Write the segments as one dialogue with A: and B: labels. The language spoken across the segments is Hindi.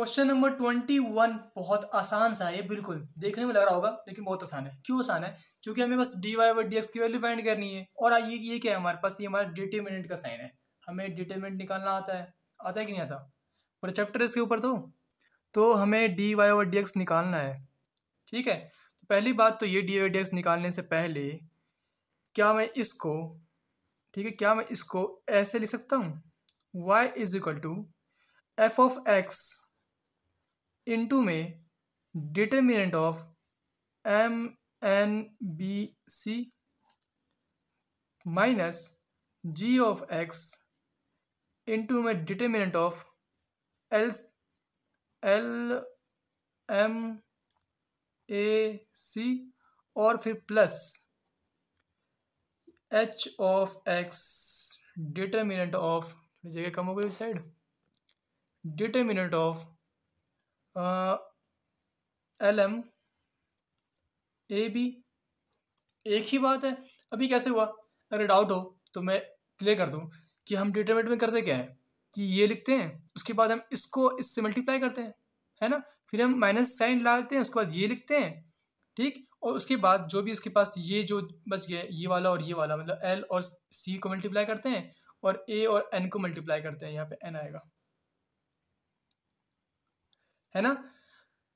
A: क्वेश्चन नंबर ट्वेंटी वन बहुत आसान सा है बिल्कुल देखने में लग रहा होगा लेकिन बहुत आसान है क्यों आसान है क्योंकि हमें बस डी वाई डी एक्स की वैल्यू फाइंड करनी है और ये ये क्या है हमारे पास ये हमारा डिटर्मिनेंट का साइन है हमें डिटर्मिनेंट निकालना आता है आता है कि नहीं आता पर चैप्टर इसके ऊपर तो तो हमें D Y over D X निकालना है ठीक है तो पहली बात तो ये डी वाई डी एक्स निकालने से पहले क्या मैं इसको ठीक है क्या मैं इसको ऐसे लिख सकता हूँ Y is equal to F of X into में determinant of M N B C minus G of X into में determinant of L L M A C और फिर plus H of X determinant of जगह कम हो गई side determinant of L M A B एक ही बात है अभी कैसे हुआ अगर डाउट हो तो मैं क्लियर कर दूं कि हम डिटरमिनेंट में करते क्या है कि ये लिखते हैं उसके बाद हम इसको इससे मल्टीप्लाई करते हैं है ना फिर हम माइनस साइन लेते हैं उसके बाद ये लिखते हैं ठीक और उसके बाद जो भी इसके पास ये जो बच गया ये वाला और ये वाला मतलब एल और सी को मल्टीप्लाई करते हैं और ए और एन को मल्टीप्लाई करते हैं यहाँ पे एन आएगा है ना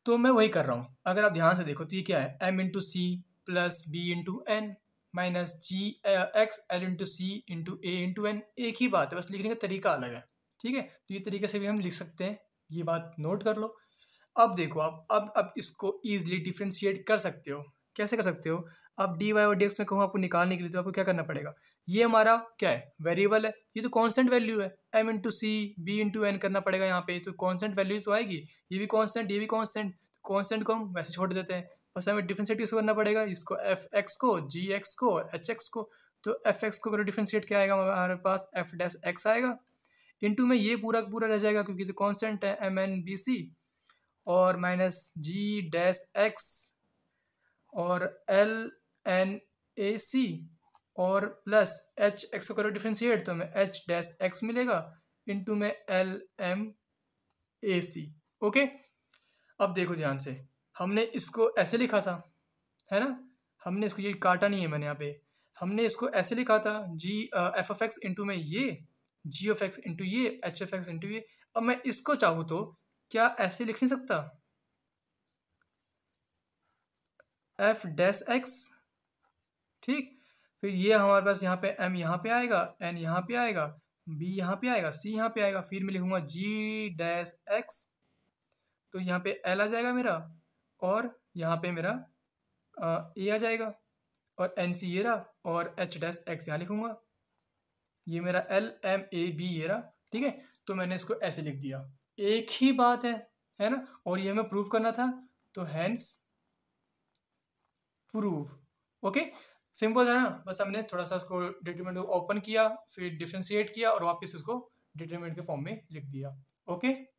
A: तो मैं वही कर रहा हूँ अगर आप ध्यान से देखो तो ये क्या है M into C plus B into N minus G X L into C into A into N एक ही बात है बस लिखने का तरीका अलग है ठीक है तो ये तरीके से भी हम लिख सकते हैं ये बात नोट कर लो अब देखो आप अब अब इसको ईजिली डिफ्रेंशिएट कर सकते हो कैसे कर सकते हो अब डी वाई और डी एक्स में कहूँ आपको निकालने के लिए तो आपको क्या करना पड़ेगा ये हमारा क्या है वेरिएबल है ये तो कांस्टेंट वैल्यू है M into C B into N करना पड़ेगा यहाँ पे तो कांस्टेंट वैल्यू तो आएगी ये भी कांस्टेंट ये भी कांस्टेंट कॉन्सटेंट तो को हम वैसे छोड़ देते हैं बस हमें डिफ्रेंशिएट किसको करना पड़ेगा इसको एफ एक्स को जी एक्स को और एच एक्स को तो एफ एक्स को करो डिफ्रेंशिएट क्या आएगा हमारे पास एफ डैस एक्स आएगा इंटू में ये पूरा पूरा रह जाएगा क्योंकि तो कॉन्सटेंट है एम एन बी सी और माइनस जी डैस एक्स और एल एन ए सी और प्लस एच एक्स को करो डिफ्रेंशिएट तो हमें एच डैश एक्स मिलेगा इंटू में L M A C okay अब देखो ध्यान से हमने इसको ऐसे लिखा था है ना हमने इसको ये काटा नहीं है मैंने यहाँ पे हमने इसको ऐसे लिखा था G F F X into में ये जी एफ एक्स इंटू ये एच एफ एक्स इंटू ये अब मैं इसको चाहूँ तो क्या ऐसे लिख नहीं सकता एफ डैश एक्स ठीक फिर ये हमारे पास यहाँ पे एम यहाँ पे आएगा एन यहाँ पे आएगा बी यहाँ पे आएगा सी यहाँ पे आएगा फिर मैं लिखूंगा जी डैश एक्स तो यहाँ पे एल आ जाएगा मेरा और यहाँ पे मेरा ए आ जाएगा और एन सी ये रहा और एच डैश एक्स यहाँ लिखूंगा ये मेरा एल एम ए बी ये रहा ठीक है तो मैंने इसको ऐसे लिख दिया एक ही बात है है ना और ये हमें प्रूव करना था तो हैंस प्रूव ओके सिंपल है ना बस हमने थोड़ा सा उसको डिटरमेंट को ओपन किया फिर डिफ्रेंशिएट किया और वापस उसको डिटरमिनेंट के फॉर्म में लिख दिया ओके